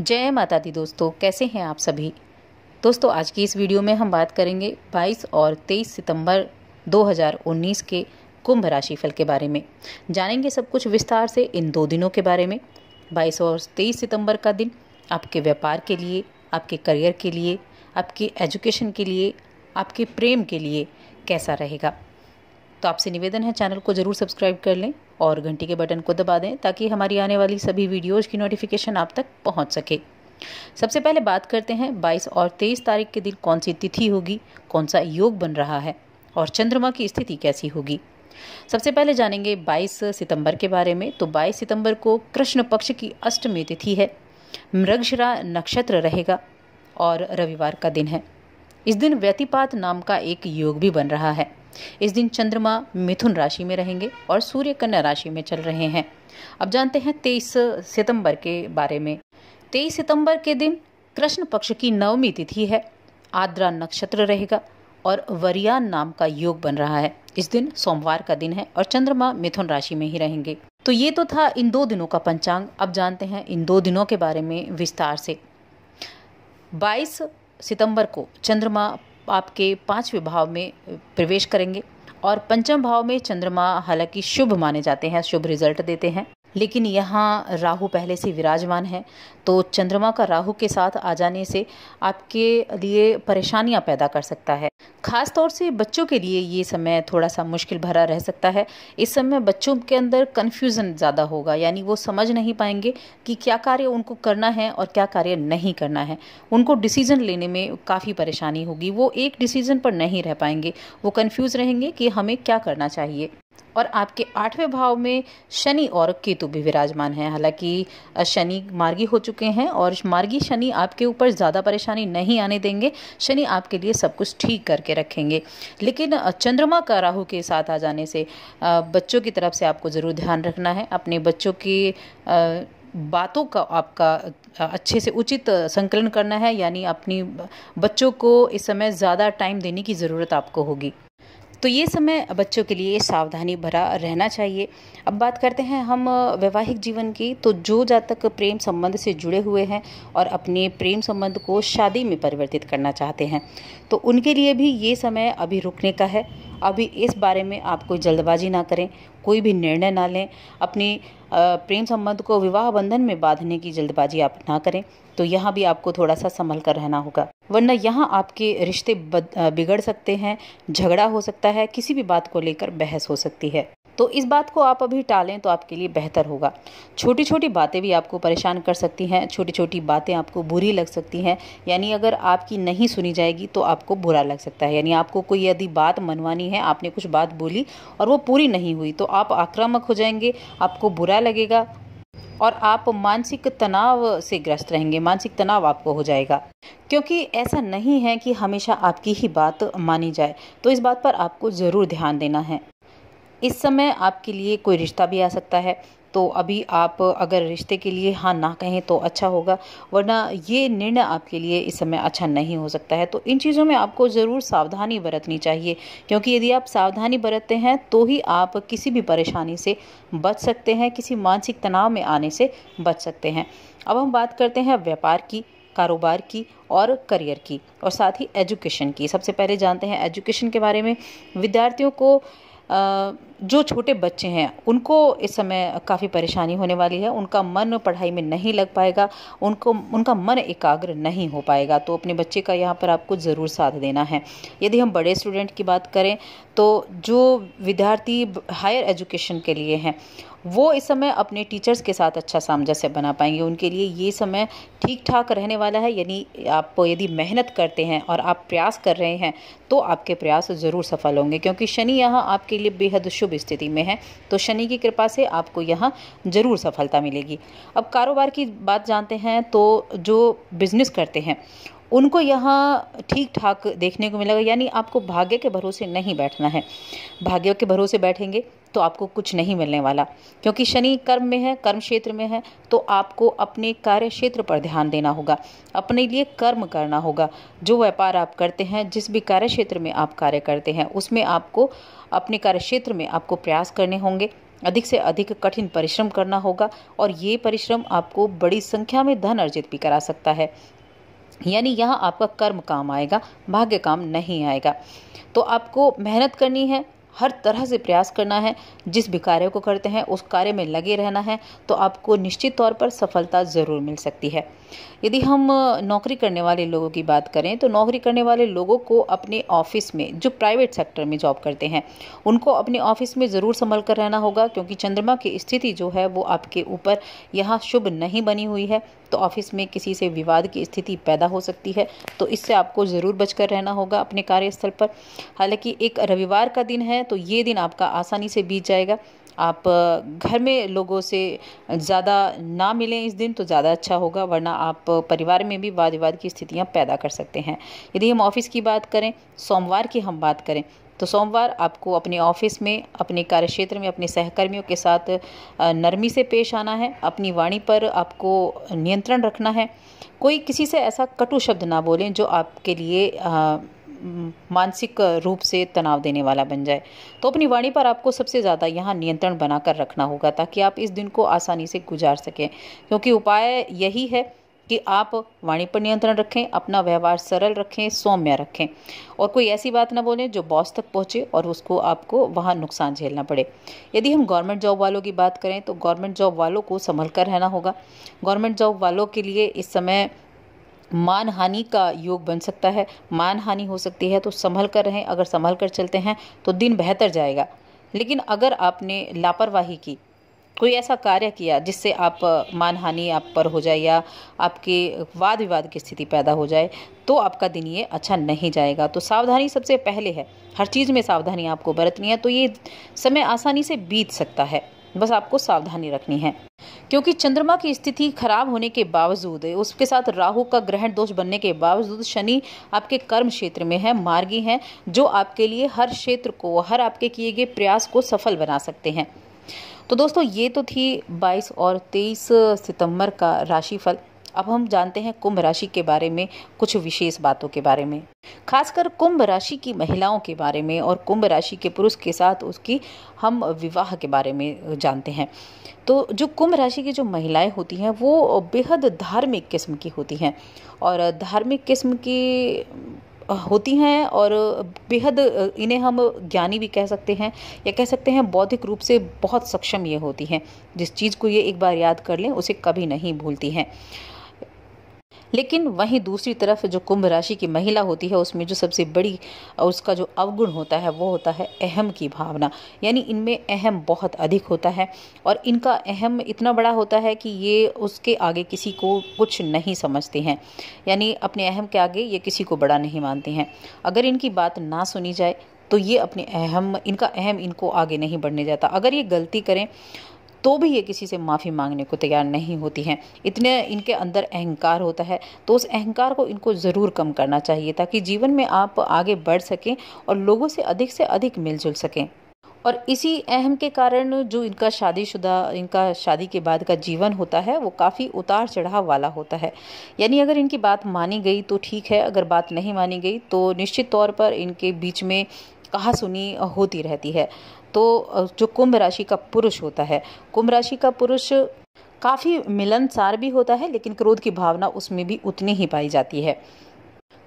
जय माता दी दोस्तों कैसे हैं आप सभी दोस्तों आज की इस वीडियो में हम बात करेंगे 22 और 23 सितंबर 2019 के कुंभ राशिफल के बारे में जानेंगे सब कुछ विस्तार से इन दो दिनों के बारे में 22 और 23 सितंबर का दिन आपके व्यापार के लिए आपके करियर के लिए आपके एजुकेशन के लिए आपके प्रेम के लिए कैसा रहेगा तो आपसे निवेदन है चैनल को ज़रूर सब्सक्राइब कर लें और घंटी के बटन को दबा दें ताकि हमारी आने वाली सभी वीडियोज़ की नोटिफिकेशन आप तक पहुँच सके सबसे पहले बात करते हैं 22 और 23 तारीख के दिन कौन सी तिथि होगी कौन सा योग बन रहा है और चंद्रमा की स्थिति कैसी होगी सबसे पहले जानेंगे 22 सितंबर के बारे में तो 22 सितंबर को कृष्ण पक्ष की अष्टमी तिथि है मृगशिरा नक्षत्र रहेगा और रविवार का दिन है इस दिन व्यतिपात नाम का एक योग भी बन रहा है इस दिन चंद्रमा मिथुन राशि में रहेंगे और सूर्य कन्या राशि में चल रहे हैं अब जानते हैं तेईस सितंबर के बारे में तेईस सितंबर के दिन कृष्ण पक्ष की नवमी तिथि है आद्रा नक्षत्र रहेगा और वरियान नाम का योग बन रहा है इस दिन सोमवार का दिन है और चंद्रमा मिथुन राशि में ही रहेंगे तो ये तो था इन दो दिनों का पंचांग अब जानते हैं इन दो दिनों के बारे में विस्तार से 22 सितंबर को चंद्रमा आपके पाँचवें भाव में प्रवेश करेंगे और पंचम भाव में चंद्रमा हालांकि शुभ माने जाते हैं शुभ रिजल्ट देते हैं लेकिन यहाँ राहु पहले से विराजमान है तो चंद्रमा का राहु के साथ आ जाने से आपके लिए परेशानियाँ पैदा कर सकता है ख़ास तौर से बच्चों के लिए ये समय थोड़ा सा मुश्किल भरा रह सकता है इस समय बच्चों के अंदर कन्फ्यूज़न ज़्यादा होगा यानी वो समझ नहीं पाएंगे कि क्या कार्य उनको करना है और क्या कार्य नहीं करना है उनको डिसीज़न लेने में काफ़ी परेशानी होगी वो एक डिसीज़न पर नहीं रह पाएंगे वो कन्फ्यूज़ रहेंगे कि हमें क्या करना चाहिए और आपके आठवें भाव में शनि और केतु भी विराजमान हैं हालांकि शनि मार्गी हो चुके हैं और मार्गी शनि आपके ऊपर ज़्यादा परेशानी नहीं आने देंगे शनि आपके लिए सब कुछ ठीक करके रखेंगे लेकिन चंद्रमा का राहु के साथ आ जाने से बच्चों की तरफ से आपको ज़रूर ध्यान रखना है अपने बच्चों की बातों का आपका अच्छे से उचित संकलन करना है यानी अपनी बच्चों को इस समय ज़्यादा टाइम देने की ज़रूरत आपको होगी तो ये समय बच्चों के लिए सावधानी भरा रहना चाहिए अब बात करते हैं हम वैवाहिक जीवन की तो जो जातक प्रेम संबंध से जुड़े हुए हैं और अपने प्रेम संबंध को शादी में परिवर्तित करना चाहते हैं तो उनके लिए भी ये समय अभी रुकने का है अभी इस बारे में आप कोई जल्दबाजी ना करें कोई भी निर्णय ना लें अपनी प्रेम संबंध को विवाह बंधन में बांधने की जल्दबाजी आप ना करें तो यहाँ भी आपको थोड़ा सा संभल कर रहना होगा वरना यहाँ आपके रिश्ते बिगड़ सकते हैं झगड़ा हो सकता है किसी भी बात को लेकर बहस हो सकती है तो इस बात को आप अभी टालें तो आपके लिए बेहतर होगा छोटी छोटी बातें भी आपको परेशान कर सकती हैं छोटी छोटी बातें आपको बुरी लग सकती हैं यानी अगर आपकी नहीं सुनी जाएगी तो आपको बुरा लग सकता है यानी आपको कोई यदि बात मनवानी है आपने कुछ बात बोली और वो पूरी नहीं हुई तो आप आक्रामक हो जाएंगे आपको बुरा लगेगा और आप मानसिक तनाव से ग्रस्त रहेंगे मानसिक तनाव आपको हो जाएगा क्योंकि ऐसा नहीं है कि हमेशा आपकी ही बात मानी जाए तो इस बात पर आपको ज़रूर ध्यान देना है इस समय आपके लिए कोई रिश्ता भी आ सकता है तो अभी आप अगर रिश्ते के लिए हाँ ना कहें तो अच्छा होगा वरना ये निर्णय आपके लिए इस समय अच्छा नहीं हो सकता है तो इन चीज़ों में आपको ज़रूर सावधानी बरतनी चाहिए क्योंकि यदि आप सावधानी बरतते हैं तो ही आप किसी भी परेशानी से बच सकते हैं किसी मानसिक तनाव में आने से बच सकते हैं अब हम बात करते हैं व्यापार की कारोबार की और करियर की और साथ ही एजुकेशन की सबसे पहले जानते हैं एजुकेशन के बारे में विद्यार्थियों को जो छोटे बच्चे हैं उनको इस समय काफ़ी परेशानी होने वाली है उनका मन पढ़ाई में नहीं लग पाएगा उनको उनका मन एकाग्र नहीं हो पाएगा तो अपने बच्चे का यहाँ पर आपको ज़रूर साथ देना है यदि हम बड़े स्टूडेंट की बात करें तो जो विद्यार्थी हायर एजुकेशन के लिए हैं वो इस समय अपने टीचर्स के साथ अच्छा सामंजस्य बना पाएंगे उनके लिए ये समय ठीक ठाक रहने वाला है यानी आप यदि मेहनत करते हैं और आप प्रयास कर रहे हैं तो आपके प्रयास ज़रूर सफल होंगे क्योंकि शनि यहाँ आपके लिए बेहद शुभ स्थिति में है तो शनि की कृपा से आपको यहाँ ज़रूर सफलता मिलेगी अब कारोबार की बात जानते हैं तो जो बिज़नेस करते हैं उनको यहाँ ठीक ठाक देखने को मिलेगा यानी आपको भाग्य के भरोसे नहीं बैठना है भाग्य के भरोसे बैठेंगे तो आपको कुछ नहीं मिलने वाला क्योंकि शनि कर्म में है कर्म क्षेत्र में है तो आपको अपने कार्य क्षेत्र पर ध्यान देना होगा अपने लिए कर्म करना होगा जो व्यापार आप करते हैं जिस भी कार्य क्षेत्र में आप कार्य करते हैं उसमें आपको अपने कार्य क्षेत्र में आपको प्रयास करने होंगे अधिक से अधिक कठिन परिश्रम करना होगा और ये परिश्रम आपको बड़ी संख्या में धन अर्जित भी करा सकता है यानी यहाँ आपका कर्म काम आएगा भाग्य काम नहीं आएगा तो आपको मेहनत करनी है हर तरह से प्रयास करना है जिस भी कार्य को करते हैं उस कार्य में लगे रहना है तो आपको निश्चित तौर पर सफलता ज़रूर मिल सकती है यदि हम नौकरी करने वाले लोगों की बात करें तो नौकरी करने वाले लोगों को अपने ऑफिस में जो प्राइवेट सेक्टर में जॉब करते हैं उनको अपने ऑफिस में ज़रूर संभल कर रहना होगा क्योंकि चंद्रमा की स्थिति जो है वो आपके ऊपर यहाँ शुभ नहीं बनी हुई है तो ऑफिस में किसी से विवाद की स्थिति पैदा हो सकती है तो इससे आपको ज़रूर बचकर रहना होगा अपने कार्यस्थल पर हालांकि एक रविवार का दिन है हैं तो ये दिन आपका आसानी से बीत जाएगा आप घर में लोगों से ज़्यादा ना मिलें इस दिन तो ज़्यादा अच्छा होगा वरना आप परिवार में भी वाद विवाद की स्थितियाँ पैदा कर सकते हैं यदि हम ऑफिस की बात करें सोमवार की हम बात करें तो सोमवार आपको अपने ऑफिस में अपने कार्यक्षेत्र में अपने सहकर्मियों के साथ नरमी से पेश आना है अपनी वाणी पर आपको नियंत्रण रखना है कोई किसी से ऐसा कटु शब्द ना बोलें जो आपके लिए मानसिक रूप से तनाव देने वाला बन जाए तो अपनी वाणी पर आपको सबसे ज़्यादा यहाँ नियंत्रण बनाकर रखना होगा ताकि आप इस दिन को आसानी से गुजार सकें क्योंकि उपाय यही है कि आप वाणी पर नियंत्रण रखें अपना व्यवहार सरल रखें सौम्य रखें और कोई ऐसी बात ना बोलें जो बॉस तक पहुंचे और उसको आपको वहाँ नुकसान झेलना पड़े यदि हम गवर्नमेंट जॉब वालों की बात करें तो गवर्नमेंट जॉब वालों को संभल कर रहना होगा गवर्नमेंट जॉब वालों के लिए इस समय मान हानि का योग बन सकता है मान हानि हो सकती है तो संभल कर रहें अगर संभल कर चलते हैं तो दिन बेहतर जाएगा लेकिन अगर आपने लापरवाही की कोई ऐसा कार्य किया जिससे आप मानहानि आप पर हो जाए या आपके वाद विवाद की स्थिति पैदा हो जाए तो आपका दिन ये अच्छा नहीं जाएगा तो सावधानी सबसे पहले है हर चीज़ में सावधानी आपको बरतनी है तो ये समय आसानी से बीत सकता है बस आपको सावधानी रखनी है क्योंकि चंद्रमा की स्थिति खराब होने के बावजूद उसके साथ राहु का ग्रहण दोष बनने के बावजूद शनि आपके कर्म क्षेत्र में है मार्गी हैं जो आपके लिए हर क्षेत्र को हर आपके किए गए प्रयास को सफल बना सकते हैं तो दोस्तों ये तो थी 22 और 23 सितंबर का राशिफल अब हम जानते हैं कुंभ राशि के बारे में कुछ विशेष बातों के बारे में खासकर कुंभ राशि की महिलाओं के बारे में और कुंभ राशि के पुरुष के साथ उसकी हम विवाह के बारे में जानते हैं तो जो कुंभ राशि की जो महिलाएं होती हैं वो बेहद धार्मिक किस्म की होती हैं और धार्मिक किस्म की होती हैं और बेहद इन्हें हम ज्ञानी भी कह सकते हैं या कह सकते हैं बौद्धिक रूप से बहुत सक्षम ये होती हैं जिस चीज़ को ये एक बार याद कर लें उसे कभी नहीं भूलती हैं लेकिन वहीं दूसरी तरफ जो कुंभ राशि की महिला होती है उसमें जो सबसे बड़ी उसका जो अवगुण होता है वो होता है अहम की भावना यानी इनमें अहम बहुत अधिक होता है और इनका अहम इतना बड़ा होता है कि ये उसके आगे किसी को कुछ नहीं समझते हैं यानी अपने अहम के आगे ये किसी को बड़ा नहीं मानते हैं अगर इनकी बात ना सुनी जाए तो ये अपने अहम इनका अहम इनको आगे नहीं बढ़ने जाता अगर ये गलती करें तो भी ये किसी से माफ़ी मांगने को तैयार नहीं होती हैं इतने इनके अंदर अहंकार होता है तो उस अहंकार को इनको ज़रूर कम करना चाहिए ताकि जीवन में आप आगे बढ़ सकें और लोगों से अधिक से अधिक मिलजुल सकें और इसी अहम के कारण जो इनका शादीशुदा इनका शादी के बाद का जीवन होता है वो काफ़ी उतार चढ़ाव वाला होता है यानी अगर इनकी बात मानी गई तो ठीक है अगर बात नहीं मानी गई तो निश्चित तौर पर इनके बीच में कहा सुनी होती रहती है तो जो कुंभ राशि का पुरुष होता है कुंभ राशि का पुरुष काफ़ी मिलनसार भी होता है लेकिन क्रोध की भावना उसमें भी उतनी ही पाई जाती है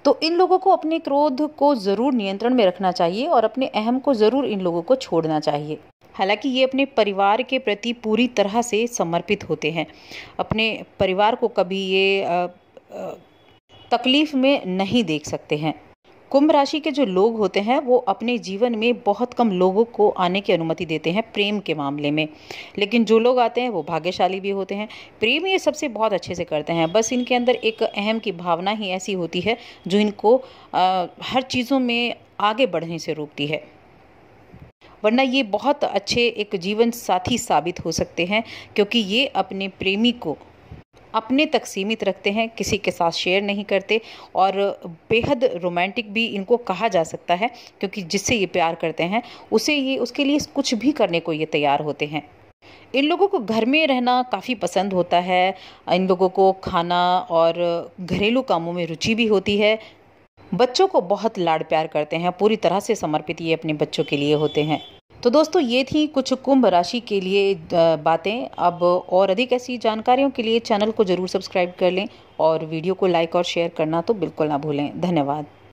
तो इन लोगों को अपने क्रोध को ज़रूर नियंत्रण में रखना चाहिए और अपने अहम को ज़रूर इन लोगों को छोड़ना चाहिए हालांकि ये अपने परिवार के प्रति पूरी तरह से समर्पित होते हैं अपने परिवार को कभी ये तकलीफ़ में नहीं देख सकते हैं कुंभ राशि के जो लोग होते हैं वो अपने जीवन में बहुत कम लोगों को आने की अनुमति देते हैं प्रेम के मामले में लेकिन जो लोग आते हैं वो भाग्यशाली भी होते हैं प्रेम ये सबसे बहुत अच्छे से करते हैं बस इनके अंदर एक अहम की भावना ही ऐसी होती है जो इनको आ, हर चीज़ों में आगे बढ़ने से रोकती है वरना ये बहुत अच्छे एक जीवन साथी साबित हो सकते हैं क्योंकि ये अपने प्रेमी को अपने तक सीमित रखते हैं किसी के साथ शेयर नहीं करते और बेहद रोमांटिक भी इनको कहा जा सकता है क्योंकि जिससे ये प्यार करते हैं उसे ये उसके लिए कुछ भी करने को ये तैयार होते हैं इन लोगों को घर में रहना काफ़ी पसंद होता है इन लोगों को खाना और घरेलू कामों में रुचि भी होती है बच्चों को बहुत लाड़ प्यार करते हैं पूरी तरह से समर्पित ये अपने बच्चों के लिए होते हैं तो दोस्तों ये थी कुछ कुंभ राशि के लिए बातें अब और अधिक ऐसी जानकारियों के लिए चैनल को ज़रूर सब्सक्राइब कर लें और वीडियो को लाइक और शेयर करना तो बिल्कुल ना भूलें धन्यवाद